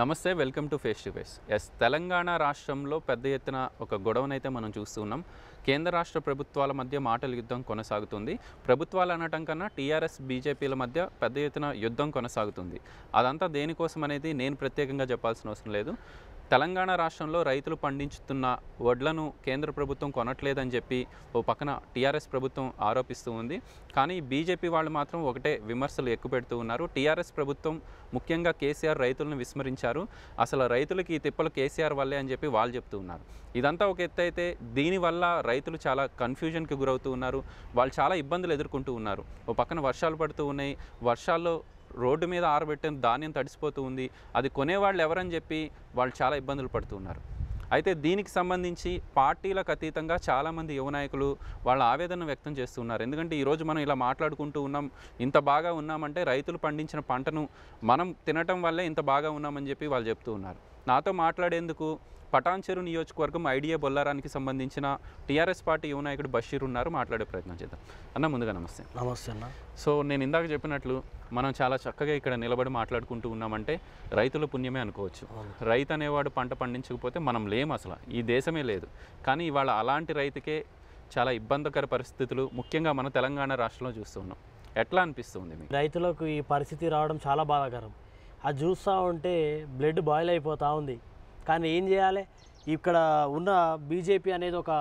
నమస్తే welcome to face to face S Telangana రాష్ట్రంలో పెద్ద ఎత్తున ఒక గొడవనైతే మనం చూస్తున్నాం కేంద్ర రాష్ట్ర ప్రభుత్వాల మధ్య మాటల యుద్ధం కొనసాగుతుంది ప్రభుత్వాలు అనటం కన్నా టీఆర్ఎస్ బీజేపీల మధ్య పెద్ద ఎత్తున యుద్ధం కొనసాగుతుంది అదంతా దేనికోసం అనేది నేను ప్రత్యేకంగా చెప్పాల్సిన అవసరం లేదు తెలంగాణ రాష్ట్రంలో రైతులు పండించుతున్న వడ్లను కేంద్ర ప్రభుత్వం కొనట్లేదని చెప్పి ఓ పక్కన టీఆర్ఎస్ ప్రభుత్వం ఆరోపిస్తూ ఉంది కానీ బీజేపీ వాళ్ళు మాత్రం ఒకటే విమర్శలు ఎక్కువ పెడుతూ ఉన్నారు టీఆర్ఎస్ ప్రభుత్వం ముఖ్యంగా కేసీఆర్ రైతులను విస్మరించారు అసలు రైతులకి ఈ తిప్పలు కేసీఆర్ వల్లే అని చెప్పి వాళ్ళు చెప్తూ ఉన్నారు ఇదంతా ఒక ఎత్తు అయితే దీనివల్ల రైతులు చాలా కన్ఫ్యూజన్కి గురవుతూ ఉన్నారు వాళ్ళు చాలా ఇబ్బందులు ఎదుర్కొంటూ ఉన్నారు ఓ పక్కన వర్షాలు పడుతూ ఉన్నాయి వర్షాల్లో రోడ్డు మీద ఆరబెట్టిన ధాన్యం తడిసిపోతూ ఉంది అది కొనేవాళ్ళు ఎవరని చెప్పి వాళ్ళు చాలా ఇబ్బందులు పడుతున్నారు అయితే దీనికి సంబంధించి పార్టీలకు అతీతంగా చాలామంది యువ నాయకులు వాళ్ళ ఆవేదన వ్యక్తం చేస్తున్నారు ఎందుకంటే ఈరోజు మనం ఇలా మాట్లాడుకుంటూ ఉన్నాం ఇంత బాగా ఉన్నామంటే రైతులు పండించిన పంటను మనం తినటం వల్లే ఇంత బాగా ఉన్నామని చెప్పి వాళ్ళు చెప్తూ ఉన్నారు నాతో మాట్లాడేందుకు పటాన్చెరు నియోజకవర్గం ఐడియా బొల్లారానికి సంబంధించిన టీఆర్ఎస్ పార్టీ యువ నాయకుడు బషీర్ ఉన్నారు మాట్లాడే ప్రయత్నం చేద్దాం అన్న ముందుగా నమస్తే నమస్తే అన్న సో నేను ఇందాక చెప్పినట్లు మనం చాలా చక్కగా ఇక్కడ నిలబడి మాట్లాడుకుంటూ ఉన్నామంటే రైతుల పుణ్యమే అనుకోవచ్చు రైతు అనేవాడు పంట పండించకపోతే మనం లేము అసలు ఈ దేశమే లేదు కానీ ఇవాళ అలాంటి రైతుకే చాలా ఇబ్బందికర పరిస్థితులు ముఖ్యంగా మన తెలంగాణ రాష్ట్రంలో చూస్తున్నాం ఎట్లా అనిపిస్తుంది రైతులకు ఈ పరిస్థితి రావడం చాలా బాధాకరం అది చూస్తూ ఉంటే బ్లడ్ బాయిల్ అయిపోతూ ఉంది కానీ ఏం చేయాలి ఇక్కడ ఉన్న బీజేపీ అనేది ఒక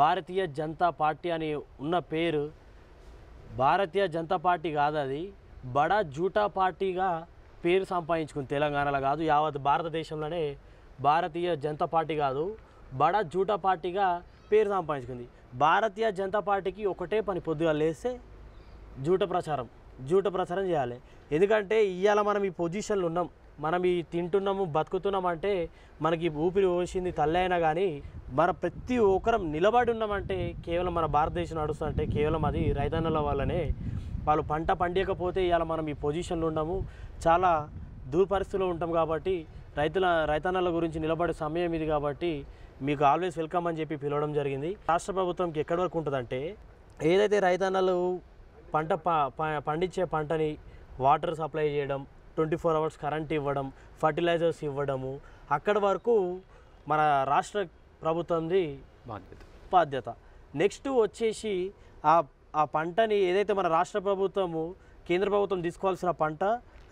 భారతీయ జనతా పార్టీ అని ఉన్న పేరు భారతీయ జనతా పార్టీ కాదు అది బడా జూటా పార్టీగా పేరు సంపాదించుకుంది తెలంగాణలో కాదు యావత్ భారతదేశంలోనే భారతీయ జనతా పార్టీ కాదు బడా జూటా పార్టీగా పేరు సంపాదించుకుంది భారతీయ జనతా పార్టీకి ఒకటే పని పొద్దుగా లేస్తే జూట ప్రచారం జూట ప్రచారం చేయాలి ఎందుకంటే ఇవాళ మనం ఈ పొజిషన్లో ఉన్నాం మనం ఈ తింటున్నాము బతుకుతున్నాం అంటే మనకి ఊపిరి పోసింది తల్లి అయినా కానీ మన ప్రతి ఒక్కరం నిలబడి ఉన్నామంటే కేవలం మన భారతదేశం నడుస్తుందంటే కేవలం అది రైతన్నల వల్లనే వాళ్ళు పంట పండియకపోతే ఇవాళ మనం ఈ పొజిషన్లో ఉన్నాము చాలా దూరపరిస్థితిలో ఉంటాం కాబట్టి రైతుల రైతన్నల గురించి నిలబడే సమయం ఇది కాబట్టి మీకు ఆల్వేస్ వెల్కమ్ అని చెప్పి పిలవడం జరిగింది రాష్ట్ర ప్రభుత్వంకి ఎక్కడి వరకు ఉంటుందంటే ఏదైతే రైతన్నలు పంట పండించే పంటని వాటర్ సప్లై చేయడం ట్వంటీ ఫోర్ అవర్స్ కరెంట్ ఇవ్వడం ఫర్టిలైజర్స్ ఇవ్వడము అక్కడి వరకు మన రాష్ట్ర ప్రభుత్వంది బాధ్యత బాధ్యత నెక్స్ట్ వచ్చేసి ఆ ఆ పంటని ఏదైతే మన రాష్ట్ర ప్రభుత్వము కేంద్ర ప్రభుత్వం తీసుకోవాల్సిన పంట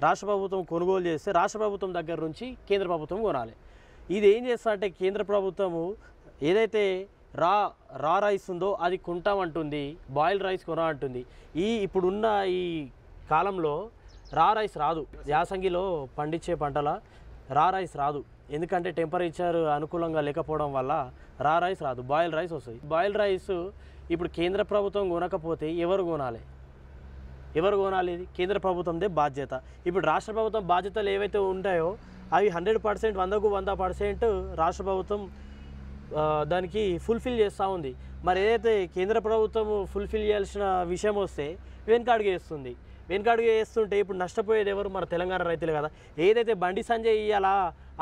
రాష్ట్ర ప్రభుత్వం కొనుగోలు చేస్తే రాష్ట్ర ప్రభుత్వం దగ్గర నుంచి కేంద్ర ప్రభుత్వం కొనాలి ఇది ఏం చేస్తారంటే కేంద్ర ప్రభుత్వము ఏదైతే రా రా రైస్ ఉందో అది కొంటామంటుంది బాయిల్ రైస్ కొన ఈ ఇప్పుడున్న ఈ కాలంలో రా రైస్ రాదు యాసంగిలో పండించే పంటల రా రైస్ రాదు ఎందుకంటే టెంపరేచర్ అనుకూలంగా లేకపోవడం వల్ల రా రైస్ రాదు బాయిల్ రైస్ వస్తుంది బాయిల్ రైస్ ఇప్పుడు కేంద్ర ప్రభుత్వం కొనకపోతే ఎవరు కొనాలి ఎవరు కొనాలి కేంద్ర ప్రభుత్వందే బాధ్యత ఇప్పుడు రాష్ట్ర ప్రభుత్వం బాధ్యతలు ఏవైతే ఉంటాయో అవి హండ్రెడ్ పర్సెంట్ వందకు వంద పర్సెంట్ రాష్ట్ర ప్రభుత్వం దానికి ఫుల్ఫిల్ చేస్తూ ఉంది మరి ఏదైతే కేంద్ర ప్రభుత్వం ఫుల్ఫిల్ చేయాల్సిన విషయం వస్తే వెనుక అడిగేస్తుంది వెనుకడుగు వేస్తుంటే ఇప్పుడు నష్టపోయేది ఎవరు మన తెలంగాణ రైతులు కదా ఏదైతే బండి సంజయ్ ఇయ్యాలా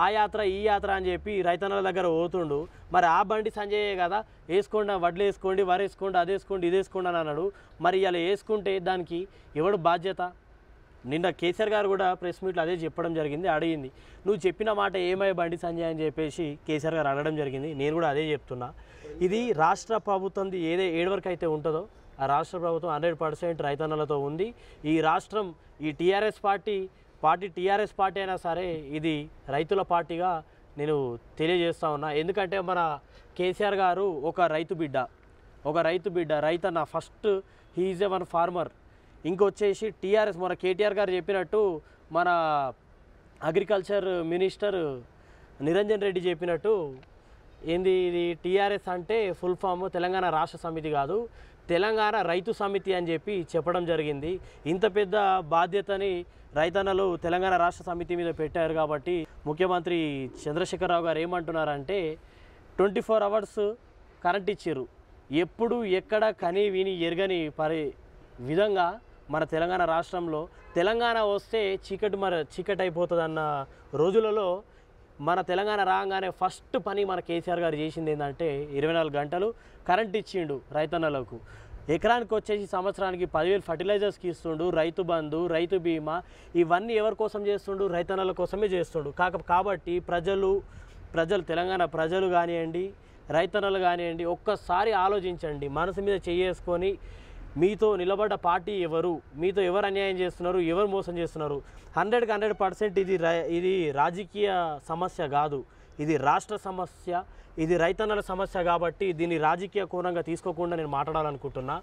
ఆ యాత్ర ఈ యాత్ర అని చెప్పి రైతన్నల దగ్గర పోతుండు మరి ఆ బండి సంజయ్ కదా వేసుకోండి వడ్లు వేసుకోండి వరి వేసుకోండి అది వేసుకోండి ఇది వేసుకోండి అని అన్నాడు మరి ఇలా వేసుకుంటే దానికి ఎవడు బాధ్యత నిన్న కేసీఆర్ గారు కూడా ప్రెస్ మీట్లో అదే చెప్పడం జరిగింది అడిగింది నువ్వు చెప్పిన మాట ఏమై బండి సంజయ్ అని చెప్పేసి కేసీఆర్ గారు అడగడం జరిగింది నేను కూడా అదే చెప్తున్నా ఇది రాష్ట్ర ప్రభుత్వంది ఏదే ఏడు వరకు అయితే ఉంటుందో రాష్ట్ర ప్రభుత్వం హండ్రెడ్ పర్సెంట్ రైతన్నలతో ఉంది ఈ రాష్ట్రం ఈ TRS party party TRS party అయినా సరే ఇది రైతుల పార్టీగా నేను తెలియజేస్తా ఉన్నా ఎందుకంటే మన కేసీఆర్ గారు ఒక రైతు బిడ్డ ఒక రైతు బిడ్డ రైతన్న first he is a one farmer ఇంకొచ్చేసి టీఆర్ఎస్ మన కేటీఆర్ గారు చెప్పినట్టు మన అగ్రికల్చర్ మినిస్టర్ నిరంజన్ రెడ్డి చెప్పినట్టు ఏంది ఇది టీఆర్ఎస్ అంటే ఫుల్ ఫామ్ తెలంగాణ రాష్ట్ర సమితి కాదు తెలంగాణ రైతు సమితి అని చెప్పి చెప్పడం జరిగింది ఇంత పెద్ద బాధ్యతని రైతన్నలు తెలంగాణ రాష్ట్ర సమితి మీద పెట్టారు కాబట్టి ముఖ్యమంత్రి చంద్రశేఖరరావు గారు ఏమంటున్నారంటే ట్వంటీ ఫోర్ అవర్స్ కరెంట్ ఇచ్చారు ఎప్పుడు ఎక్కడ కని విని ఎరగని పరి విధంగా మన తెలంగాణ రాష్ట్రంలో తెలంగాణ వస్తే చీకటి మర చీకటి అయిపోతుందన్న రోజులలో మన తెలంగాణ రాగానే ఫస్ట్ పని మన కేసీఆర్ గారు చేసింది ఏంటంటే ఇరవై నాలుగు గంటలు కరెంట్ ఇచ్చిండు రైతన్నలకు ఎకరానికి వచ్చేసి సంవత్సరానికి పదివేలు ఫర్టిలైజర్స్కి ఇస్తుండు రైతు బంధు రైతు బీమా ఇవన్నీ ఎవరి కోసం చేస్తుండు రైతన్నల కోసమే చేస్తుండు కాక కాబట్టి ప్రజలు ప్రజలు తెలంగాణ ప్రజలు కానివ్వండి రైతన్నలు కానివ్వండి ఒక్కసారి ఆలోచించండి మనసు మీద చేసుకొని మీతో నిలబడ్డ పార్టీ ఎవరు మీతో ఎవరు అన్యాయం చేస్తున్నారు ఎవరు మోసం చేస్తున్నారు హండ్రెడ్కి హండ్రెడ్ పర్సెంట్ ఇది ఇది రాజకీయ సమస్య కాదు ఇది రాష్ట్ర సమస్య ఇది రైతన్నల సమస్య కాబట్టి దీన్ని రాజకీయ కోణంగా తీసుకోకుండా నేను మాట్లాడాలనుకుంటున్నా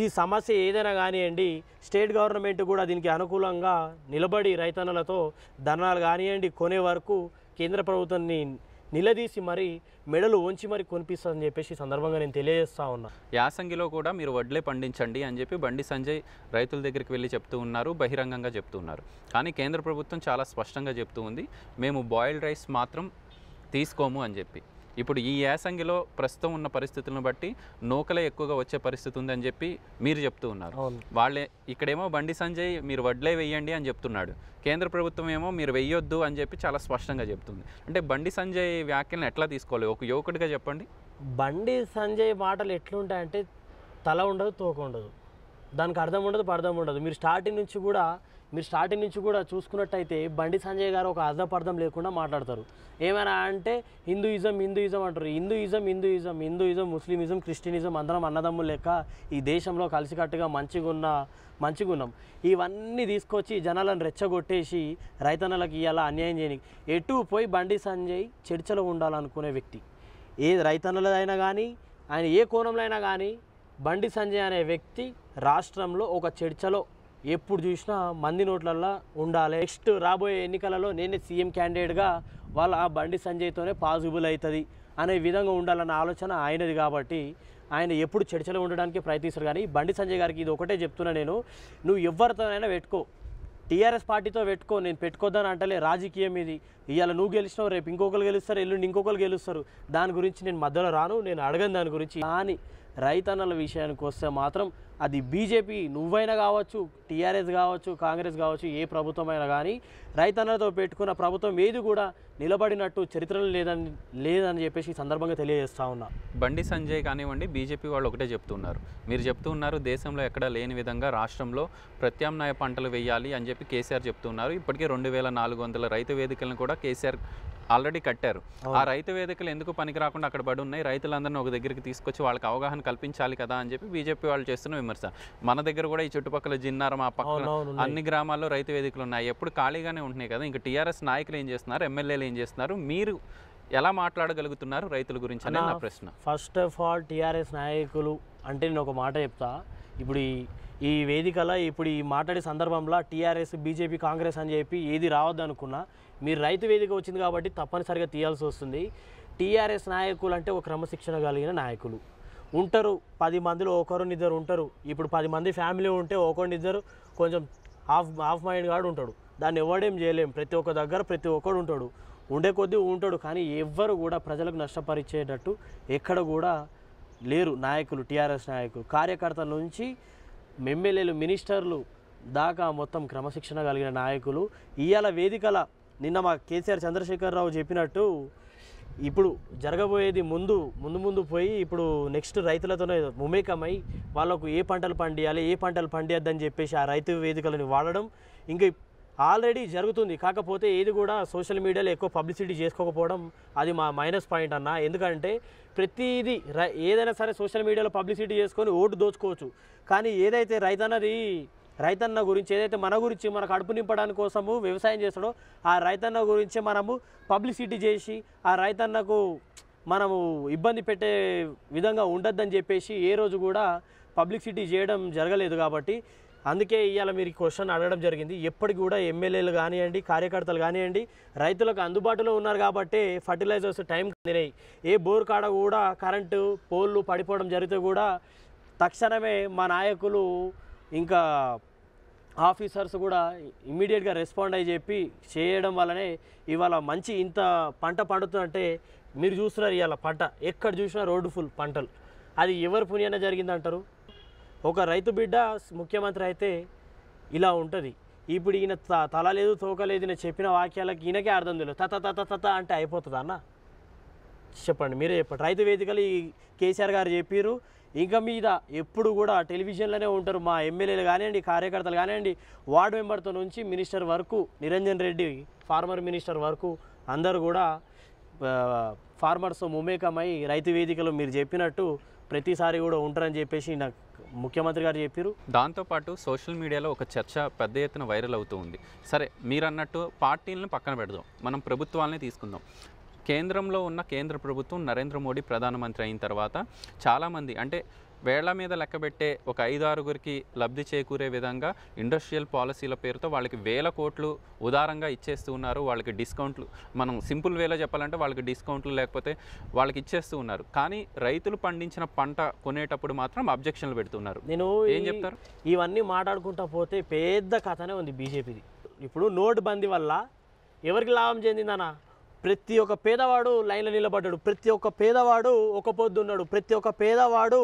ఈ సమస్య ఏదైనా కానివ్వండి స్టేట్ గవర్నమెంట్ కూడా దీనికి అనుకూలంగా నిలబడి రైతన్నలతో ధనాలు కానివ్వండి కొనే వరకు కేంద్ర ప్రభుత్వాన్ని నిలదీసి మరీ మెడలు ఉంచి మరి కొనిపిస్తుందని చెప్పేసి సందర్భంగా నేను తెలియజేస్తా ఉన్నా యాసంగిలో కూడా మీరు వడ్లే పండించండి అని చెప్పి బండి సంజయ్ రైతుల దగ్గరికి వెళ్ళి చెప్తూ ఉన్నారు బహిరంగంగా చెప్తూ ఉన్నారు కానీ కేంద్ర ప్రభుత్వం చాలా స్పష్టంగా చెప్తూ ఉంది మేము బాయిల్డ్ రైస్ మాత్రం తీసుకోము అని చెప్పి ఇప్పుడు ఈ యాసంగిలో ప్రస్తుతం ఉన్న పరిస్థితులను బట్టి నూకలే ఎక్కువగా వచ్చే పరిస్థితి ఉందని చెప్పి మీరు చెప్తూ ఉన్నారు వాళ్ళే ఇక్కడేమో బండి సంజయ్ మీరు వడ్లే వెయ్యండి అని చెప్తున్నాడు కేంద్ర ప్రభుత్వం ఏమో మీరు వెయ్యొద్దు అని చెప్పి చాలా స్పష్టంగా చెప్తుంది అంటే బండి సంజయ్ వ్యాఖ్యలను ఎట్లా తీసుకోవాలి ఒక యువకుడిగా చెప్పండి బండి సంజయ్ మాటలు ఎట్లుంటాయంటే తల ఉండదు తోక ఉండదు దానికి అర్థం ఉండదు పర్థం ఉండదు మీరు స్టార్టింగ్ నుంచి కూడా మీరు స్టార్టింగ్ నుంచి కూడా చూసుకున్నట్టయితే బండి సంజయ్ గారు ఒక అర్థపర్థం లేకుండా మాట్లాడతారు ఏమైనా అంటే హిందూయిజం హిందూయిజం అంటారు Hinduism Hinduism Hinduism Muslimism Christianism అందరం అన్నదమ్ములు లెక్క ఈ దేశంలో కలిసికట్టుగా మంచిగా ఉన్న మంచిగా ఉన్నాం ఇవన్నీ తీసుకొచ్చి జనాలను రెచ్చగొట్టేసి రైతన్నలకు ఇలా అన్యాయం చేయని ఎటు పోయి బండి సంజయ్ చర్చలో ఉండాలనుకునే వ్యక్తి ఏ రైతన్నలైనా కానీ ఆయన ఏ కోణంలో అయినా కానీ బండి సంజయ్ అనే వ్యక్తి రాష్ట్రంలో ఒక చర్చలో ఎప్పుడు చూసినా మంది నోట్లల్లో ఉండాలి నెక్స్ట్ రాబోయే ఎన్నికలలో నేనే సీఎం క్యాండిడేట్గా వాళ్ళ ఆ బండి సంజయ్తోనే పాజిబుల్ అవుతుంది అనే విధంగా ఉండాలన్న ఆలోచన ఆయనది కాబట్టి ఆయన ఎప్పుడు చర్చలో ఉండడానికి ప్రయత్నిస్తారు కానీ బండి సంజయ్ గారికి ఇది ఒకటే చెప్తున్నా నేను నువ్వు ఎవరితోనైనా పెట్టుకో టీఆర్ఎస్ పార్టీతో పెట్టుకో నేను పెట్టుకోద్దని అంటలే రాజకీయం ఇది ఇవాళ నువ్వు గెలిచినావు రేపు ఇంకొకరు గెలుస్తారు ఎల్లుండి ఇంకొకరు గెలుస్తారు దాని గురించి నేను మధ్యలో రాను నేను అడగను దాని గురించి కానీ రైతన్నల విషయానికి వస్తే మాత్రం అది బీజేపీ నువ్వైనా కావచ్చు టీఆర్ఎస్ కావచ్చు కాంగ్రెస్ కావచ్చు ఏ ప్రభుత్వమైనా కానీ రైతన్నలతో పెట్టుకున్న ప్రభుత్వం ఏది కూడా నిలబడినట్టు చరిత్రలు లేదని లేదని చెప్పేసి సందర్భంగా తెలియజేస్తా ఉన్నా బండి సంజయ్ కానివ్వండి బీజేపీ వాళ్ళు ఒకటే చెప్తున్నారు మీరు చెప్తూ ఉన్నారు దేశంలో ఎక్కడా లేని విధంగా రాష్ట్రంలో ప్రత్యామ్నాయ పంటలు వేయాలి అని చెప్పి కేసీఆర్ చెప్తున్నారు ఇప్పటికే రెండు వేల నాలుగు వందల రైతు వేదికలను కూడా కేసీఆర్ ఆల్రెడీ కట్టారు ఆ రైతు వేదికలు ఎందుకు పనికి రాకుండా అక్కడ పడి ఉన్నాయి రైతులందరినీ ఒక దగ్గరికి తీసుకొచ్చి వాళ్ళకి అవగాహన కల్పించాలి కదా అని చెప్పి బీజేపీ వాళ్ళు చేస్తున్న విమర్శ మన దగ్గర కూడా ఈ చుట్టుపక్కల జిన్నారం ఆ పక్కన అన్ని గ్రామాల్లో రైతు వేదికలు ఉన్నాయి ఎప్పుడు ఖాళీగానే ఉంటున్నాయి కదా ఇంకా టీఆర్ఎస్ నాయకులు ఏం చేస్తున్నారు ఎమ్మెల్యేలు ఏం చేస్తున్నారు మీరు ఎలా మాట్లాడగలుగుతున్నారు రైతుల గురించి అని నా ప్రశ్న ఫస్ట్ ఆఫ్ ఆల్ టీఆర్ఎస్ నాయకులు అంటే నేను ఒక మాట చెప్తా ఇప్పుడు ఈ ఈ వేదికలో ఇప్పుడు ఈ మాట్లాడే సందర్భంలో టీఆర్ఎస్ బీజేపీ కాంగ్రెస్ అని చెప్పి ఏది రావద్దు అనుకున్నా మీరు రైతు వేదిక వచ్చింది కాబట్టి తప్పనిసరిగా తీయాల్సి వస్తుంది టీఆర్ఎస్ నాయకులు అంటే ఒక క్రమశిక్షణ కలిగిన నాయకులు ఉంటారు పది మందిలో ఒకరినిద్దరు ఉంటారు ఇప్పుడు పది మంది ఫ్యామిలీ ఉంటే ఒకరినిద్దరు కొంచెం హాఫ్ హాఫ్ మైండ్ కాడు ఉంటాడు దాన్ని ఎవడేం చేయలేం ప్రతి ఒక్క దగ్గర ప్రతి ఒక్కడు ఉంటాడు ఉండే కొద్దీ ఉంటాడు కానీ ఎవ్వరు కూడా ప్రజలకు నష్టపరిచేటట్టు ఎక్కడ కూడా లేరు నాయకులు టీఆర్ఎస్ నాయకులు కార్యకర్తల నుంచి ఎమ్మెల్యేలు మినిస్టర్లు దాకా మొత్తం క్రమశిక్షణ కలిగిన నాయకులు ఇవాళ వేదికల నిన్న మా కేసీఆర్ చంద్రశేఖరరావు చెప్పినట్టు ఇప్పుడు జరగబోయేది ముందు ముందు ముందు పోయి ఇప్పుడు నెక్స్ట్ రైతులతోనే ముమేకమై వాళ్ళకు ఏ పంటలు పండియాలి ఏ పంటలు పండియద్దని చెప్పేసి ఆ రైతు వేదికలను వాడడం ఇంకా ఆల్రెడీ జరుగుతుంది కాకపోతే ఏది కూడా సోషల్ మీడియాలో ఎక్కువ పబ్లిసిటీ చేసుకోకపోవడం అది మా మైనస్ పాయింట్ అన్న ఎందుకంటే ప్రతిదీ ఏదైనా సరే సోషల్ మీడియాలో పబ్లిసిటీ చేసుకొని ఓటు దోచుకోవచ్చు కానీ ఏదైతే రైతన్నది రైతన్న గురించి ఏదైతే మన గురించి మన కడుపు నింపడానికి కోసము వ్యవసాయం చేస్తాడో ఆ రైతన్న గురించి మనము పబ్లిసిటీ చేసి ఆ రైతన్నకు మనము ఇబ్బంది పెట్టే విధంగా ఉండద్దని చెప్పేసి ఏ రోజు కూడా పబ్లిసిటీ చేయడం జరగలేదు కాబట్టి అందుకే ఇవాళ మీరు క్వశ్చన్ అడగడం జరిగింది ఎప్పటికి కూడా ఎమ్మెల్యేలు కానివ్వండి కార్యకర్తలు కానివ్వండి రైతులకు అందుబాటులో ఉన్నారు కాబట్టి ఫర్టిలైజర్స్ టైం అందినాయి ఏ బోర్ కాడ కూడా కరెంటు పోల్లు పడిపోవడం జరిగితే కూడా తక్షణమే మా నాయకులు ఇంకా ఆఫీసర్స్ కూడా ఇమ్మీడియట్గా రెస్పాండ్ అయ్యి చెప్పి చేయడం వల్లనే ఇవాళ మంచి ఇంత పంట పండుతుందంటే మీరు చూస్తున్నారు ఇవాళ పంట ఎక్కడ చూసినా రోడ్డు ఫుల్ పంటలు అది ఎవరి పుణ్యన జరిగిందంటారు ఒక రైతు బిడ్డ ముఖ్యమంత్రి అయితే ఇలా ఉంటుంది ఇప్పుడు ఈయన తల లేదు తోక లేదు చెప్పిన వాక్యాలకు ఈయనకే అర్థం తెలియదు తత తత తత అంటే అయిపోతుంది అన్న చెప్పండి మీరే చెప్పండి రైతు వేదికలు ఈ కేసీఆర్ గారు చెప్పారు ఇంకా మీద ఎప్పుడు కూడా టెలివిజన్లోనే ఉంటారు మా ఎమ్మెల్యేలు కానివ్వండి కార్యకర్తలు కానివ్వండి వార్డ్ మెంబర్తో నుంచి మినిస్టర్ వరకు నిరంజన్ రెడ్డి ఫార్మర్ మినిస్టర్ వరకు అందరు కూడా ఫార్మర్స్ ముమేకమై రైతు వేదికలు మీరు చెప్పినట్టు ప్రతిసారి కూడా ఉంటారని చెప్పేసి నాకు ముఖ్యమంత్రి గారు చెప్పారు దాంతోపాటు సోషల్ మీడియాలో ఒక చర్చ పెద్ద ఎత్తున వైరల్ అవుతూ ఉంది సరే మీరు అన్నట్టు పార్టీలను పక్కన పెడదాం మనం ప్రభుత్వాలనే తీసుకుందాం కేంద్రంలో ఉన్న కేంద్ర ప్రభుత్వం నరేంద్ర మోడీ ప్రధానమంత్రి అయిన తర్వాత చాలామంది అంటే వేళ్ల మీద లెక్కబెట్టే ఒక ఐదు ఆరుగురికి లబ్ధి చేకూరే విధంగా ఇండస్ట్రియల్ పాలసీల పేరుతో వాళ్ళకి వేల కోట్లు ఉదారంగా ఇచ్చేస్తూ ఉన్నారు వాళ్ళకి డిస్కౌంట్లు మనం సింపుల్ వేలో చెప్పాలంటే వాళ్ళకి డిస్కౌంట్లు లేకపోతే వాళ్ళకి ఇచ్చేస్తూ ఉన్నారు కానీ రైతులు పండించిన పంట కొనేటప్పుడు మాత్రం అబ్జెక్షన్లు పెడుతున్నారు నేను ఏం చెప్తారు ఇవన్నీ మాట్లాడుకుంటా పోతే పెద్ద కథనే ఉంది బీజేపీది ఇప్పుడు నోటు బందీ వల్ల ఎవరికి లాభం చెందిందనా ప్రతి ఒక్క పేదవాడు లైన్లో నిలబడ్డాడు ప్రతి ఒక్క పేదవాడు ఒక పొద్దున్నాడు ప్రతి ఒక్క పేదవాడు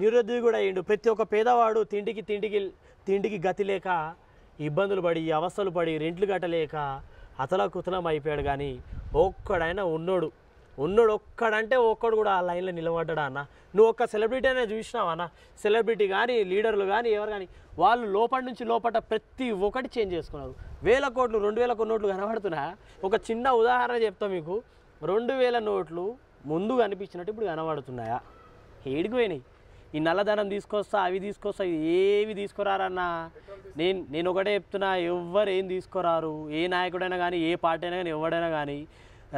నిరుద్యోగి కూడా అయ్యిండు ప్రతి ఒక్క పేదవాడు తిండికి తిండికి తిండికి గతి లేక ఇబ్బందులు పడి అవస్థలు పడి రెంట్లు కట్టలేక అతలకుతలం అయిపోయాడు కానీ ఒక్కడైనా ఉన్నోడు ఉన్నాడు ఒక్కడంటే ఒక్కడు కూడా ఆ లైన్లో నిలబడ్డా అన్న నువ్వు ఒక్క సెలబ్రిటీ అనేది చూసినావు అన్న సెలబ్రిటీ కానీ లీడర్లు కానీ ఎవరు కానీ వాళ్ళు లోపల నుంచి లోపల ప్రతి ఒక్కటి చేంజ్ చేసుకున్నారు వేల కోట్లు రెండు వేల నోట్లు కనబడుతున్నా ఒక చిన్న ఉదాహరణ చెప్తా మీకు రెండు వేల నోట్లు ముందు కనిపించినట్టు ఇప్పుడు కనబడుతున్నాయా ఏడిగిపోయినాయి ఈ నల్లధనం తీసుకొస్తా అవి తీసుకొస్తా ఏవి తీసుకురారన్నా నేను నేను ఒకటే చెప్తున్నా ఎవ్వరు ఏం తీసుకురారు ఏ నాయకుడైనా కానీ ఏ పార్టీ అయినా కానీ ఎవడైనా కానీ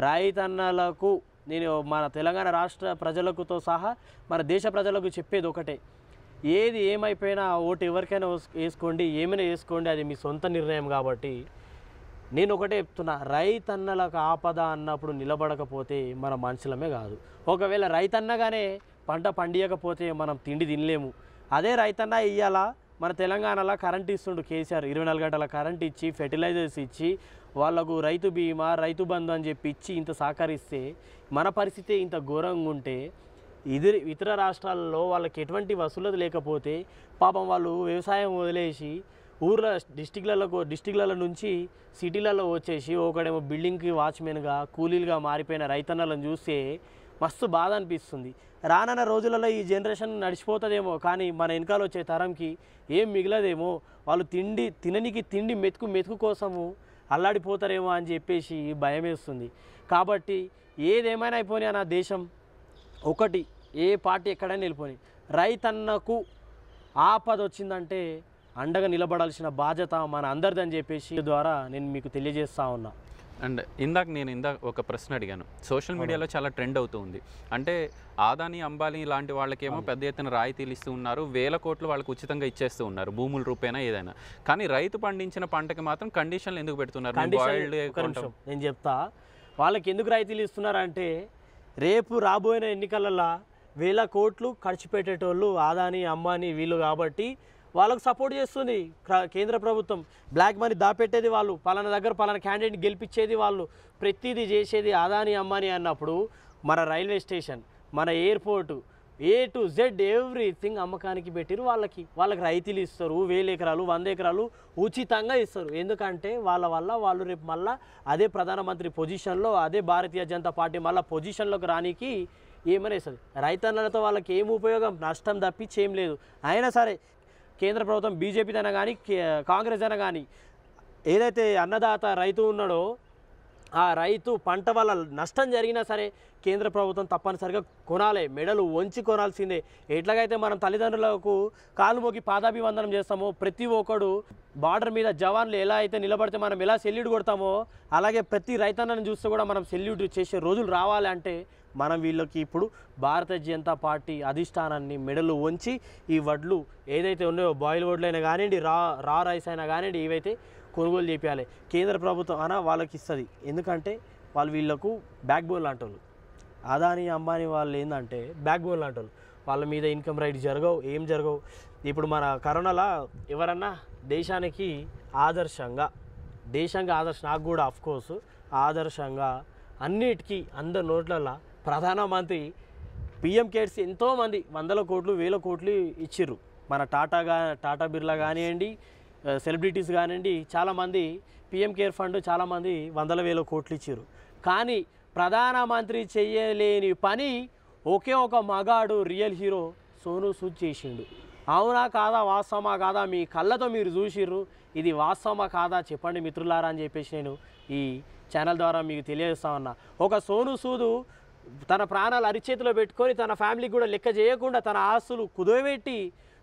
రైతన్నలకు నేను మన తెలంగాణ రాష్ట్ర ప్రజలకుతో సహా మన దేశ ప్రజలకు చెప్పేది ఒకటే ఏది ఏమైపోయినా ఓటు ఎవరికైనా వేసుకోండి ఏమైనా వేసుకోండి అది మీ సొంత నిర్ణయం కాబట్టి నేను ఒకటే చెప్తున్నా రైతన్నలకు ఆపద అన్నప్పుడు నిలబడకపోతే మన మనుషులమే కాదు ఒకవేళ రైతన్నగానే పంట పండియకపోతే మనం తిండి తినలేము అదే రైతన్న ఇయ్యాల మన తెలంగాణలో కరెంట్ ఇస్తుండు కేసీఆర్ ఇరవై నాలుగు గంటల కరెంట్ ఇచ్చి ఫెర్టిలైజర్స్ ఇచ్చి వాళ్ళకు రైతు బీమా రైతు బంధు అని చెప్పి ఇచ్చి ఇంత సహకరిస్తే మన పరిస్థితి ఇంత ఘోరంగా ఉంటే ఇది ఇతర రాష్ట్రాల్లో వాళ్ళకి ఎటువంటి వసూలత లేకపోతే పాపం వాళ్ళు వ్యవసాయం వదిలేసి ఊర్ల డిస్టిక్లలో డిస్టిక్లలో నుంచి సిటీలలో వచ్చేసి ఒకడేమో బిల్డింగ్కి వాచ్మెన్గా కూలీలుగా మారిపోయిన రైతన్నలను చూస్తే మస్తు బాధ అనిపిస్తుంది రానున్న రోజులలో ఈ జనరేషన్ నడిచిపోతుందేమో కానీ మన వెనకాల వచ్చే తరంకి ఏం మిగలదేమో వాళ్ళు తిండి తిననికి తిండి మెతుకు మెతుకు కోసము అల్లాడిపోతారేమో అని చెప్పేసి భయం వేస్తుంది కాబట్టి ఏదేమైనా అయిపోయినా నా దేశం ఒకటి ఏ పార్టీ ఎక్కడైనా వెళ్ళిపోయి రైతన్నకు ఆపద వచ్చిందంటే అండగా నిలబడాల్సిన బాధ్యత మన అందరిదని చెప్పేసి ద్వారా నేను మీకు తెలియజేస్తా ఉన్నా అండ్ ఇందాక నేను ఇందాక ఒక ప్రశ్న అడిగాను సోషల్ మీడియాలో చాలా ట్రెండ్ అవుతూ ఉంది అంటే ఆదాని అంబానీ లాంటి వాళ్ళకేమో పెద్ద ఎత్తున రాయితీలు ఇస్తూ ఉన్నారు వేల కోట్లు వాళ్ళకి ఉచితంగా ఇచ్చేస్తూ ఉన్నారు భూముల రూపేనా ఏదైనా కానీ రైతు పండించిన పంటకి మాత్రం కండిషన్లు ఎందుకు పెడుతున్నారు నేను చెప్తా వాళ్ళకి ఎందుకు రాయితీలు ఇస్తున్నారు అంటే రేపు రాబోయే ఎన్నికలలో వేల కోట్లు ఖర్చు పెట్టేటోళ్ళు ఆదాని అంబానీ వీళ్ళు కాబట్టి వాళ్ళకు సపోర్ట్ చేస్తుంది కేంద్ర ప్రభుత్వం బ్లాక్ మనీ దాపెట్టేది వాళ్ళు పలానా దగ్గర పలానా క్యాండిడేట్ గెలిపించేది వాళ్ళు ప్రతిదీ చేసేది అదాని అమ్మాని అన్నప్పుడు మన రైల్వే స్టేషన్ మన airport A to Z everything అమ్మకానికి పెట్టిరు వాళ్ళకి వాళ్ళకి రైతులు ఇస్తారు వేల ఎకరాలు వంద ఎకరాలు ఉచితంగా ఇస్తారు ఎందుకంటే వాళ్ళ వల్ల వాళ్ళు రేపు మళ్ళీ అదే ప్రధానమంత్రి పొజిషన్లో అదే భారతీయ జనతా పార్టీ మళ్ళీ పొజిషన్లోకి రానికి ఏమనేస్తుంది రైతన్నలతో వాళ్ళకి ఏం ఉపయోగం నష్టం తప్పించి ఏం లేదు అయినా సరే కేంద్ర ప్రభుత్వం బీజేపీదైనా కానీ కాంగ్రెస్ అయినా కానీ ఏదైతే అన్నదాత రైతు ఉన్నాడో ఆ రైతు పంట వల్ల నష్టం జరిగినా సరే కేంద్ర ప్రభుత్వం తప్పనిసరిగా కొనాలి మెడలు వంచి కొనాల్సిందే ఎట్లాగైతే మనం తల్లిదండ్రులకు కాలు మోగి పాదాభివందనం చేస్తామో ప్రతి ఒక్కడు బార్డర్ మీద జవాన్లు ఎలా అయితే నిలబడితే మనం ఎలా సెల్యూట్ కొడతామో అలాగే ప్రతి రైతన్నని చూస్తే కూడా మనం సెల్యూట్ చేసే రోజులు రావాలి అంటే మనం వీళ్ళకి ఇప్పుడు భారతీయ జనతా పార్టీ అధిష్టానాన్ని మెడలు వంచి ఈ వడ్లు ఏదైతే ఉన్నాయో బాయిల్ అయినా కానివ్వండి రా రా రైస్ అయినా కానివ్వండి ఇవైతే కొనుగోలు చేపించాలి కేంద్ర ప్రభుత్వం అయినా వాళ్ళకి ఇస్తుంది ఎందుకంటే వాళ్ళు వీళ్ళకు బ్యాక్ బోన్ లాంటి వాళ్ళు అదాని అంబానీ వాళ్ళు ఏంటంటే బ్యాక్ బోన్ లాంటి వాళ్ళు వాళ్ళ మీద ఇన్కమ్ రైట్ జరగవు ఏం జరగవు ఇప్పుడు మన కరోనాలో ఎవరన్నా దేశానికి ఆదర్శంగా దేశంగా ఆదర్శ నాకు కూడా అఫ్కోర్స్ ఆదర్శంగా అన్నిటికీ అందరి నోట్లల్లో ప్రధానమంత్రి పిఎం కేర్స్ ఎంతోమంది వందల కోట్లు వేల కోట్లు ఇచ్చిర్రు మన టాటా గా టాటా బిర్లా కానివ్వండి సెలబ్రిటీస్ కానివ్వండి చాలామంది పిఎం కేర్ ఫండ్ చాలామంది వందల వేల కోట్లు ఇచ్చారు కానీ ప్రధానమంత్రి చేయలేని పని ఒకే ఒక మగాడు రియల్ హీరో సోను సూద్ చేసిండు అవునా కాదా వాస్తవమా కాదా మీ కళ్ళతో మీరు చూసిర్రు ఇది వాస్తవమా కాదా చెప్పండి మిత్రులారా అని చెప్పేసి నేను ఈ ఛానల్ ద్వారా మీకు తెలియజేస్తా ఉన్నా ఒక సోను సూదు తన ప్రాణాలు అరిచేతిలో పెట్టుకొని తన ఫ్యామిలీకి కూడా లెక్క చేయకుండా తన ఆస్తులు కుదవబెట్టి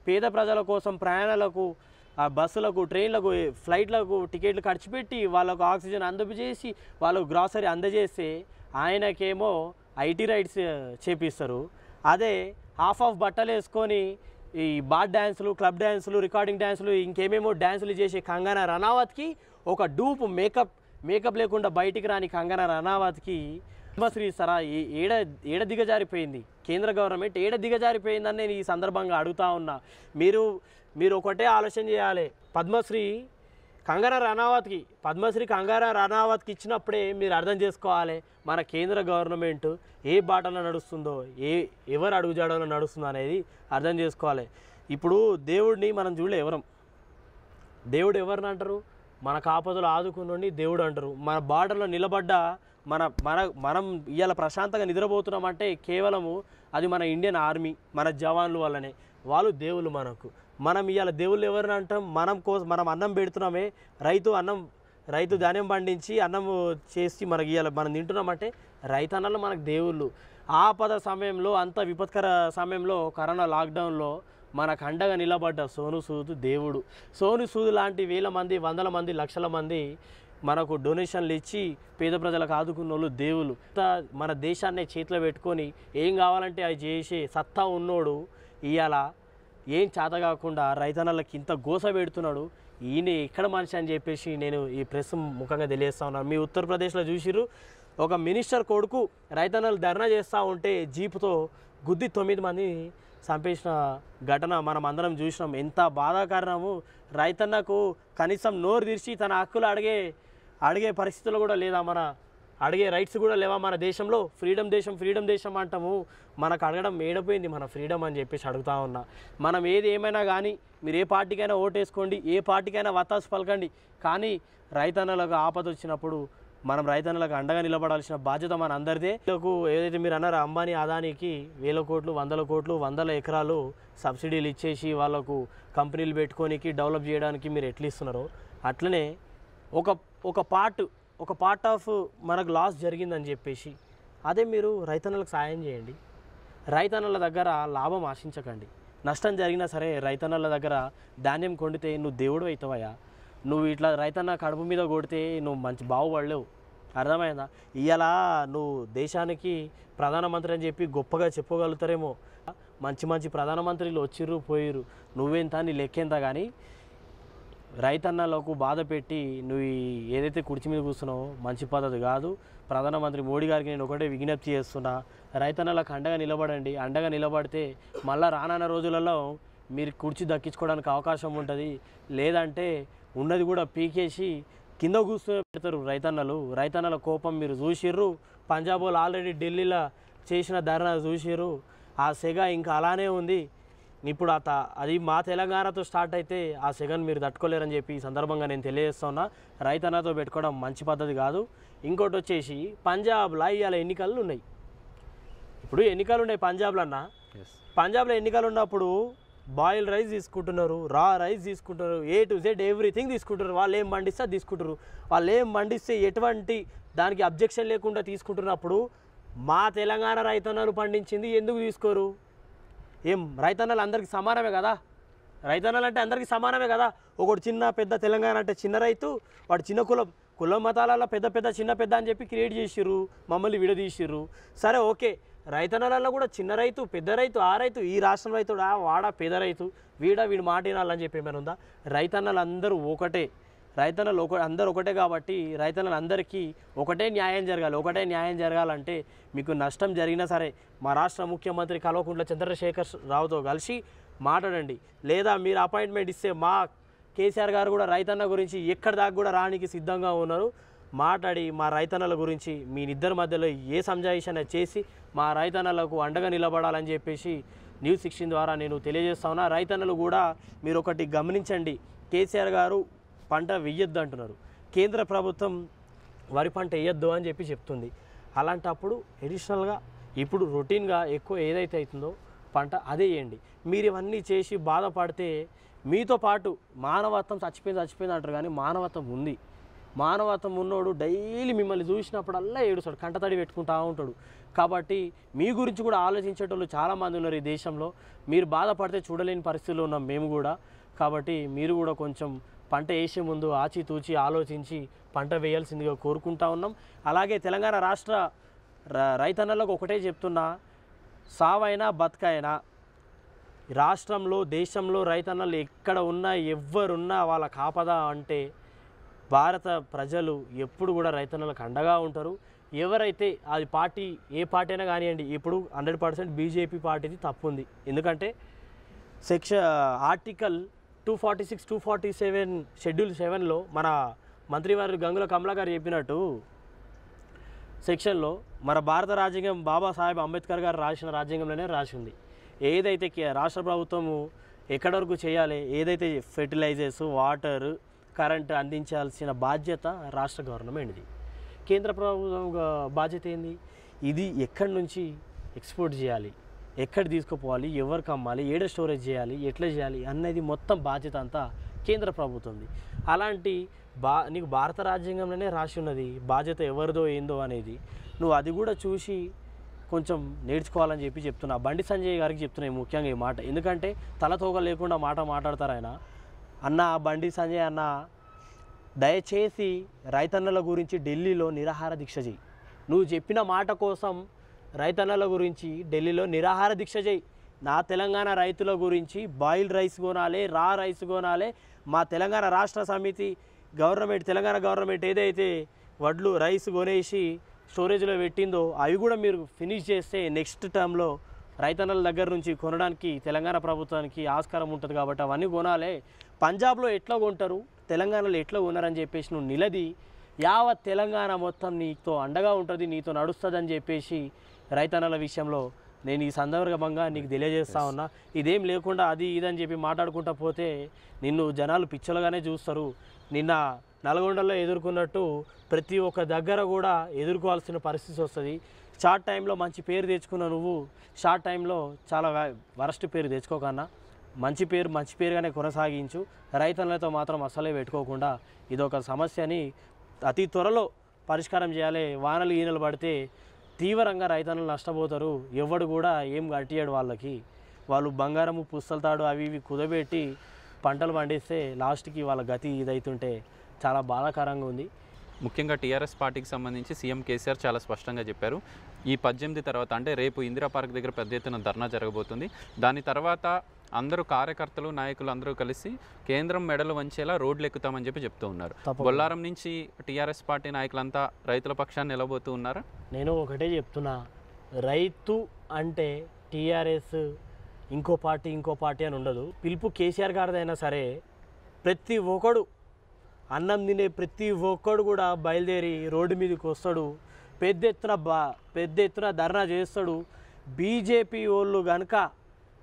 పేద ప్రజల కోసం ప్రయాణాలకు బస్సులకు ట్రైన్లకు ఫ్లైట్లకు టికెట్లు ఖర్చుపెట్టి వాళ్ళకు ఆక్సిజన్ అందజేసి వాళ్ళకు గ్రాసరీ అందజేస్తే ఆయనకేమో ఐటీ రైడ్స్ చేపిస్తారు అదే హాఫ్ ఆఫ్ బట్టలు వేసుకొని ఈ బాడ్ డ్యాన్సులు క్లబ్ డ్యాన్సులు రికార్డింగ్ డ్యాన్సులు ఇంకేమేమో డ్యాన్సులు చేసే కంగనా రనావత్కి ఒక డూప్ మేకప్ మేకప్ లేకుండా బయటికి రాని కంగనా రనావత్కి పద్మశ్రీ సరా ఏడ ఏడ దిగజారిపోయింది కేంద్ర గవర్నమెంట్ ఏడ దిగజారిపోయిందని నేను ఈ సందర్భంగా అడుగుతా ఉన్నా మీరు మీరు ఒకటే ఆలోచన చేయాలి పద్మశ్రీ కంగారా రణావత్కి పద్మశ్రీ కంగారా రణావత్కి ఇచ్చినప్పుడే మీరు అర్థం చేసుకోవాలి మన కేంద్ర గవర్నమెంట్ ఏ బాటలో నడుస్తుందో ఏ ఎవరు అడుగుజాడలో నడుస్తుందో అనేది అర్థం చేసుకోవాలి ఇప్పుడు దేవుడిని మనం చూడలే ఎవరం దేవుడు ఎవరిని అంటారు మన కాపదలు ఆదుకుని దేవుడు అంటారు మన బాటలో నిలబడ్డ మన మన మనం ఇవాళ ప్రశాంతంగా నిద్రపోతున్నామంటే కేవలము అది మన ఇండియన్ ఆర్మీ మన జవాన్లు వల్లనే వాళ్ళు దేవుళ్ళు మనకు మనం ఇవాళ దేవుళ్ళు ఎవరిని అంటాం మనం కోసం మనం అన్నం పెడుతున్నామే రైతు అన్నం రైతు ధాన్యం పండించి అన్నం చేసి మనకి ఇవాళ మనం తింటున్నామంటే రైతు అన్నలు మనకు దేవుళ్ళు ఆపద సమయంలో అంత విపత్కర సమయంలో కరోనా లాక్డౌన్లో మనకు అండగా నిలబడ్డ సోను సూద్ దేవుడు సోను సూద్ లాంటి వేల మంది వందల మంది లక్షల మంది మనకు డొనేషన్లు ఇచ్చి పేద ప్రజలకు ఆదుకున్న వాళ్ళు దేవులు మన దేశాన్ని చేతిలో పెట్టుకొని ఏం కావాలంటే అది చేసే సత్తా ఉన్నోడు ఇవాళ ఏం చేత కాకుండా రైతన్నలకి ఇంత గోస పెడుతున్నాడు ఈయన ఎక్కడ మనిషి అని చెప్పేసి నేను ఈ ప్రెస్ ముఖంగా తెలియజేస్తా ఉన్నాను మీ ఉత్తరప్రదేశ్లో చూసిరు ఒక మినిస్టర్ కొడుకు రైతన్నలు ధర్నా చేస్తూ ఉంటే జీపుతో గుద్ది తొమ్మిది మంది చంపేసిన ఘటన మనం అందరం చూసినాం ఎంత బాధాకరణము రైతన్నకు కనీసం నోరు తీర్చి తన హక్కులు అడిగే అడిగే పరిస్థితులు కూడా లేదా మన అడిగే రైట్స్ కూడా లేవా మన దేశంలో ఫ్రీడమ్ దేశం ఫ్రీడమ్ దేశం అంటాము మనకు అడగడం మేడపోయింది మన ఫ్రీడమ్ అని చెప్పేసి అడుగుతా ఉన్నా మనం ఏది ఏమైనా కానీ మీరు ఏ పార్టీకైనా ఓటేసుకోండి ఏ పార్టీకైనా వత్తాసు పలకండి కానీ రైతన్నలకు ఆపద వచ్చినప్పుడు మనం రైతన్నలకు అండగా నిలబడాల్సిన బాధ్యత మన అందరిదే వీళ్ళకు ఏదైతే మీరు అన్నారో అంబానీ అదానికి వేల కోట్లు వందల కోట్లు వందల ఎకరాలు సబ్సిడీలు ఇచ్చేసి వాళ్ళకు కంపెనీలు పెట్టుకోనికి డెవలప్ చేయడానికి మీరు ఎట్లా ఇస్తున్నారో అట్లనే ఒక ఒక పార్ట్ ఒక పార్ట్ ఆఫ్ మనకు లాస్ జరిగిందని చెప్పేసి అదే మీరు రైతన్నలకు సాయం చేయండి రైతన్నల దగ్గర లాభం ఆశించకండి నష్టం జరిగినా సరే రైతన్నల దగ్గర ధాన్యం కొండితే నువ్వు దేవుడు అవుతావయ్యా నువ్వు ఇట్లా రైతన్న కడుపు మీద కొడితే నువ్వు మంచి బాగుపడలేవు అర్థమైందా ఇలా నువ్వు దేశానికి ప్రధానమంత్రి అని చెప్పి గొప్పగా చెప్పగలుగుతారేమో మంచి మంచి ప్రధానమంత్రులు వచ్చిర్రు పోయిర్రు నువ్వెంత నీ లెక్కేంత కానీ రైతన్నలకు బాధ పెట్టి నువ్వు ఏదైతే కుర్చీ మీద కూర్చున్నావో మంచి పద్ధతి కాదు ప్రధానమంత్రి మోడీ గారికి నేను ఒకటే విజ్ఞప్తి చేస్తున్నా రైతన్నలకు అండగా నిలబడండి అండగా నిలబడితే మళ్ళీ రానున్న రోజులలో మీరు కుర్చీ దక్కించుకోవడానికి అవకాశం ఉంటుంది లేదంటే ఉన్నది కూడా పీకేసి కింద కూర్చొని పెడతారు రైతన్నలు రైతన్నల కోపం మీరు చూసిర్రు పంజాబ్ వాళ్ళు ఆల్రెడీ ఢిల్లీలో చేసిన ధర్నా చూసిర్రు ఆ సెగ ఇంకా అలానే ఉంది అత అది మా తెలంగాణతో స్టార్ట్ అయితే ఆ సెగన్ మీరు తట్టుకోలేరని చెప్పి ఈ సందర్భంగా నేను తెలియజేస్తున్నా రైతన్నతో పెట్టుకోవడం మంచి పద్ధతి కాదు ఇంకోటి వచ్చేసి పంజాబ్లో ఇవాళ ఎన్నికలు ఉన్నాయి ఇప్పుడు ఎన్నికలు ఉన్నాయి పంజాబ్లో అన్న పంజాబ్లో ఎన్నికలు ఉన్నప్పుడు బాయిల్ రైస్ తీసుకుంటున్నారు రా రైస్ తీసుకుంటున్నారు ఏ టు జెడ్ ఎవ్రీథింగ్ తీసుకుంటున్నారు వాళ్ళు ఏం పండిస్తే తీసుకుంటారు వాళ్ళు ఏం పండిస్తే ఎటువంటి దానికి అబ్జెక్షన్ లేకుండా తీసుకుంటున్నప్పుడు మా తెలంగాణ రైతన్నలు పండించింది ఎందుకు తీసుకోరు ఏం రైతన్నలు అందరికీ సమానమే కదా రైతన్నలు అంటే అందరికీ సమానమే కదా ఒకటి చిన్న పెద్ద తెలంగాణ అంటే చిన్న రైతు వాడు చిన్న కులం కులం మతాలలో పెద్ద పెద్ద చిన్న పెద్ద అని చెప్పి క్రియేట్ చేసిర్రు మమ్మల్ని విడదీసిర్రు సరే ఓకే రైతన్నలలో కూడా చిన్న రైతు పెద్ద రైతు ఆ రైతు ఈ రాష్ట్రం రైతుడా వాడా పెద్ద రైతు వీడా వీడు మాట వినాలని చెప్పి ఏమైనా ఉందా రైతన్నలందరూ ఒకటే రైతన్నలు ఒక అందరు ఒకటే కాబట్టి రైతన్నలు అందరికీ ఒకటే న్యాయం జరగాలి ఒకటే న్యాయం జరగాలంటే మీకు నష్టం జరిగినా సరే మా రాష్ట్ర ముఖ్యమంత్రి కల్వకుంట్ల చంద్రశేఖర్ రావుతో కలిసి మాట్లాడండి లేదా మీరు అపాయింట్మెంట్ ఇస్తే మా కేసీఆర్ గారు కూడా రైతన్న గురించి ఎక్కడి దాకా కూడా రానికి సిద్ధంగా ఉన్నారు మాట్లాడి మా రైతన్నల గురించి మీ ఇద్దరి మధ్యలో ఏ సంజాయిషన చేసి మా రైతన్నలకు అండగా నిలబడాలని చెప్పేసి న్యూస్ సిక్స్టీన్ ద్వారా నేను తెలియజేస్తా ఉన్నా రైతన్నలు కూడా మీరు ఒకటి గమనించండి కేసీఆర్ గారు పంట వెయ్యొద్దు అంటున్నారు కేంద్ర ప్రభుత్వం వరి పంట వేయొద్దు అని చెప్పి చెప్తుంది అలాంటప్పుడు అడిషనల్గా ఇప్పుడు రొటీన్గా ఎక్కువ ఏదైతే అవుతుందో పంట అదే వేయండి మీరు ఇవన్నీ చేసి బాధపడితే మీతో పాటు మానవత్వం చచ్చిపోయింది చచ్చిపోయింది అంటారు కానీ మానవత్వం ఉంది మానవత్వం ఉన్నోడు డైలీ మిమ్మల్ని చూసినప్పుడల్లా ఏడుస్తాడు కంటతడి పెట్టుకుంటా ఉంటాడు కాబట్టి మీ గురించి కూడా ఆలోచించేటోళ్ళు చాలామంది ఉన్నారు ఈ దేశంలో మీరు బాధపడితే చూడలేని పరిస్థితుల్లో ఉన్నాం మేము కూడా కాబట్టి మీరు కూడా కొంచెం పంట వేసే ముందు ఆచితూచి ఆలోచించి పంట వేయాల్సిందిగా కోరుకుంటా ఉన్నాం అలాగే తెలంగాణ రాష్ట్ర రైతన్నలకు ఒకటే చెప్తున్నా సావైనా బతకైనా రాష్ట్రంలో దేశంలో రైతన్నలు ఎక్కడ ఉన్నా ఎవ్వరున్నా వాళ్ళ కాపద అంటే భారత ప్రజలు ఎప్పుడు కూడా రైతన్నలకు అండగా ఉంటారు ఎవరైతే అది పార్టీ ఏ పార్టీ అయినా కానివ్వండి ఇప్పుడు హండ్రెడ్ పర్సెంట్ బీజేపీ పార్టీది తప్పు ఉంది ఎందుకంటే సెక్ష article two forty six two forty seven schedule సెవెన్లో మన మంత్రివారి గంగుల కమలా గారు చెప్పినట్టు సెక్షన్లో మన భారత రాజ్యాంగం బాబాసాహెబ్ అంబేద్కర్ గారు రాసిన రాజ్యాంగంలోనే రాసింది ఏదైతే రాష్ట్ర ప్రభుత్వము ఎక్కడి వరకు చేయాలి ఏదైతే ఫెర్టిలైజర్స్ వాటర్ కరెంట్ అందించాల్సిన బాధ్యత రాష్ట్ర గవర్నమెంట్ది కేంద్ర ప్రభుత్వం బాధ్యత ఏంది ఇది ఎక్కడి నుంచి ఎక్స్పోర్ట్ చేయాలి ఎక్కడ తీసుకుపోవాలి ఎవరికి అమ్మాలి ఏడ స్టోరేజ్ చేయాలి ఎట్లా చేయాలి అనేది మొత్తం బాధ్యత అంతా కేంద్ర ప్రభుత్వంది అలాంటి బా నీకు భారత రాజ్యాంగంలోనే రాసి ఉన్నది బాధ్యత ఎవరిదో ఏందో అనేది నువ్వు అది కూడా చూసి కొంచెం నేర్చుకోవాలని చెప్పి చెప్తున్నా బండి సంజయ్ గారికి చెప్తున్నాయి ముఖ్యంగా ఈ మాట ఎందుకంటే తలతోగ లేకుండా మాట మాట్లాడతారు ఆయన అన్న బండి సంజయ్ అన్న దయచేసి రైతన్నల గురించి ఢిల్లీలో నిరాహార దీక్ష చేయి నువ్వు చెప్పిన మాట కోసం రైతన్నల గురించి ఢిల్లీలో నిరాహార దీక్ష చేయి నా తెలంగాణ రైతుల గురించి బాయిల్ రైస్ కొనాలి రా రైస్ కొనాలి మా తెలంగాణ రాష్ట్ర సమితి గవర్నమెంట్ తెలంగాణ గవర్నమెంట్ ఏదైతే వడ్లు రైస్ కొనేసి స్టోరేజ్లో పెట్టిందో అవి కూడా మీరు ఫినిష్ చేస్తే నెక్స్ట్ టర్మ్లో రైతన్నల దగ్గర నుంచి కొనడానికి తెలంగాణ ప్రభుత్వానికి ఆస్కారం ఉంటుంది కాబట్టి అవన్నీ కొనాలి పంజాబ్లో ఎట్లా కొంటారు తెలంగాణలో ఎట్లా కొన్నారని చెప్పేసి నువ్వు నిలది యావత్ తెలంగాణ మొత్తం నీతో అండగా ఉంటుంది నీతో నడుస్తుందని చెప్పేసి రైతన్నల విషయంలో నేను ఈ సందర్భంగా నీకు తెలియజేస్తా ఉన్నా ఇదేం లేకుండా అది ఇదని చెప్పి మాట్లాడుకుంటా పోతే నిన్ను జనాలు పిచ్చలుగానే చూస్తారు నిన్న నల్గొండలో ఎదుర్కొన్నట్టు ప్రతి ఒక్క దగ్గర కూడా ఎదుర్కోవాల్సిన పరిస్థితి వస్తుంది షార్ట్ టైంలో మంచి పేరు తెచ్చుకున్న నువ్వు షార్ట్ టైంలో చాలా వరస్ట్ పేరు తెచ్చుకోకన్నా మంచి పేరు మంచి పేరుగానే కొనసాగించు రైతన్నలతో మాత్రం అసలే పెట్టుకోకుండా ఇదొక సమస్యని అతి త్వరలో పరిష్కారం చేయాలి వానలు ఈనలు పడితే తీవ్రంగా రైతులను నష్టపోతారు ఎవడు కూడా ఏం కట్టియడు వాళ్ళకి వాళ్ళు బంగారము పుస్తలతాడు అవి ఇవి కుదబెట్టి పంటలు పండిస్తే లాస్ట్కి వాళ్ళ గతి ఇదైతుంటే చాలా బాధాకరంగా ఉంది ముఖ్యంగా టీఆర్ఎస్ పార్టీకి సంబంధించి సీఎం కేసీఆర్ చాలా స్పష్టంగా చెప్పారు ఈ పద్దెనిమిది తర్వాత అంటే రేపు ఇందిరా పార్క్ దగ్గర పెద్ద ఎత్తున ధర్నా జరగబోతుంది దాని తర్వాత అందరూ కార్యకర్తలు నాయకులు అందరూ కలిసి కేంద్రం మెడలు వంచేలా రోడ్లు ఎక్కుతామని చెప్పి చెప్తూ ఉన్నారు బొల్లారం నుంచి టీఆర్ఎస్ పార్టీ నాయకులంతా రైతుల పక్షాన్ని నిలబోతూ ఉన్నారు నేను ఒకటే చెప్తున్నా రైతు అంటే టీఆర్ఎస్ ఇంకో పార్టీ ఇంకో పార్టీ అని ఉండదు పిలుపు కేసీఆర్ గారిదైనా సరే ప్రతి ఒక్కడు అన్నం తినే ప్రతి ఒక్కడు కూడా బయలుదేరి రోడ్డు మీదకి వస్తాడు పెద్ద ఎత్తున బా పెద్ద ఎత్తున ధర్నా చేస్తాడు బీజేపీ వాళ్ళు కనుక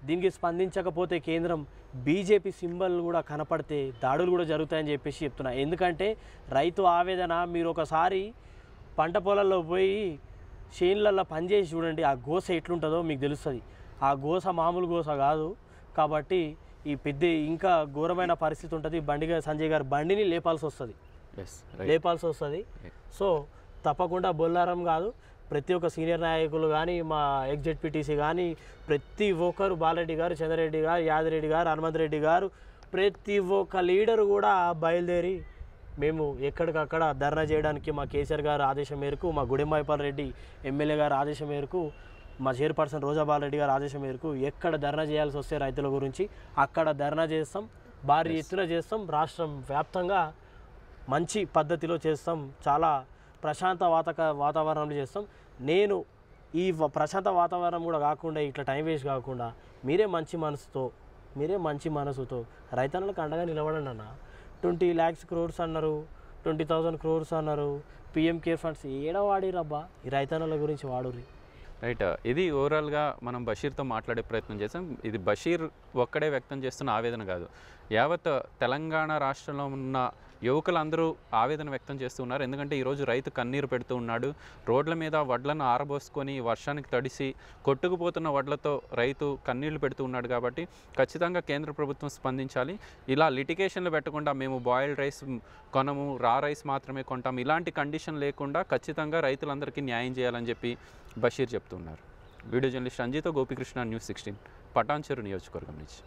దీనికి స్పందించకపోతే కేంద్రం బీజేపీ సింబల్ కూడా కనపడితే దాడులు కూడా జరుగుతాయని చెప్పేసి చెప్తున్నా ఎందుకంటే రైతు ఆవేదన మీరు ఒకసారి పంట పొలాల్లో పోయి చేనులలో పనిచేసి చూడండి ఆ గోస ఎట్లుంటుందో మీకు తెలుస్తుంది ఆ గోస మామూలు గోస కాదు కాబట్టి ఈ పెద్ద ఇంకా ఘోరమైన పరిస్థితి ఉంటుంది బండి సంజయ్ గారు బండిని లేపాల్సి వస్తుంది లేపాల్సి వస్తుంది సో తప్పకుండా బొల్లారం కాదు ప్రతి ఒక్క సీనియర్ నాయకులు కానీ మా పిటిసి కానీ ప్రతి ఒక్కరు బాలరెడ్డి గారు చంద్రరెడ్డి గారు యాదిరెడ్డి గారు హనుమంత్ రెడ్డి గారు ప్రతి ఒక్క లీడర్ కూడా బయలుదేరి మేము ఎక్కడికక్కడ ధర్నా చేయడానికి మా కేసీఆర్ గారు ఆదేశం మేరకు మా గుడిమాయిపాల్ రెడ్డి ఎమ్మెల్యే గారు ఆదేశం మేరకు మా చైర్పర్సన్ రోజా బాలరెడ్డి గారు ఆదేశం మేరకు ఎక్కడ ధర్నా చేయాల్సి వస్తే రైతుల గురించి అక్కడ ధర్నా చేస్తాం భారీ ఎత్తున చేస్తాం రాష్ట్రం వ్యాప్తంగా మంచి పద్ధతిలో చేస్తాం చాలా ప్రశాంత వాతక వాతావరణంలో చేస్తాం నేను ఈ ప్రశాంత వాతావరణం కూడా కాకుండా ఇట్లా టైం వేస్ట్ కాకుండా మీరే మంచి మనసుతో మీరే మంచి మనసుతో రైతన్నలకు అండగా నిలబడండి అన్న ట్వంటీ ల్యాక్స్ క్రోర్స్ అన్నారు ట్వంటీ థౌజండ్ క్రోర్స్ అన్నారు పిఎం కేర్ ఫండ్స్ ఏడ వాడిరబ్బా ఈ రైతన్నల గురించి వాడుర్రి రైట్ ఇది ఓవరాల్గా మనం బషీర్తో మాట్లాడే ప్రయత్నం చేసాం ఇది బషీర్ ఒక్కడే వ్యక్తం చేస్తున్న ఆవేదన కాదు యావత్ తెలంగాణ రాష్ట్రంలో ఉన్న యువకులందరూ ఆవేదన వ్యక్తం చేస్తున్నారు ఎందుకంటే ఈరోజు రైతు కన్నీరు పెడుతూ ఉన్నాడు రోడ్ల మీద వడ్లను ఆరబోసుకొని వర్షానికి తడిసి కొట్టుకుపోతున్న వడ్లతో రైతు కన్నీళ్లు పెడుతూ ఉన్నాడు కాబట్టి ఖచ్చితంగా కేంద్ర ప్రభుత్వం స్పందించాలి ఇలా లిటికేషన్లు పెట్టకుండా మేము బాయిల్డ్ రైస్ కొనము రా రైస్ మాత్రమే కొంటాం ఇలాంటి కండిషన్ లేకుండా ఖచ్చితంగా రైతులందరికీ న్యాయం చేయాలని చెప్పి బషీర్ చెప్తున్నారు వీడియో జర్నలిస్ట్ రంజితో గోపికృష్ణ న్యూస్ సిక్స్టీన్ పటాన్చెరు నియోజకవర్గం నుంచి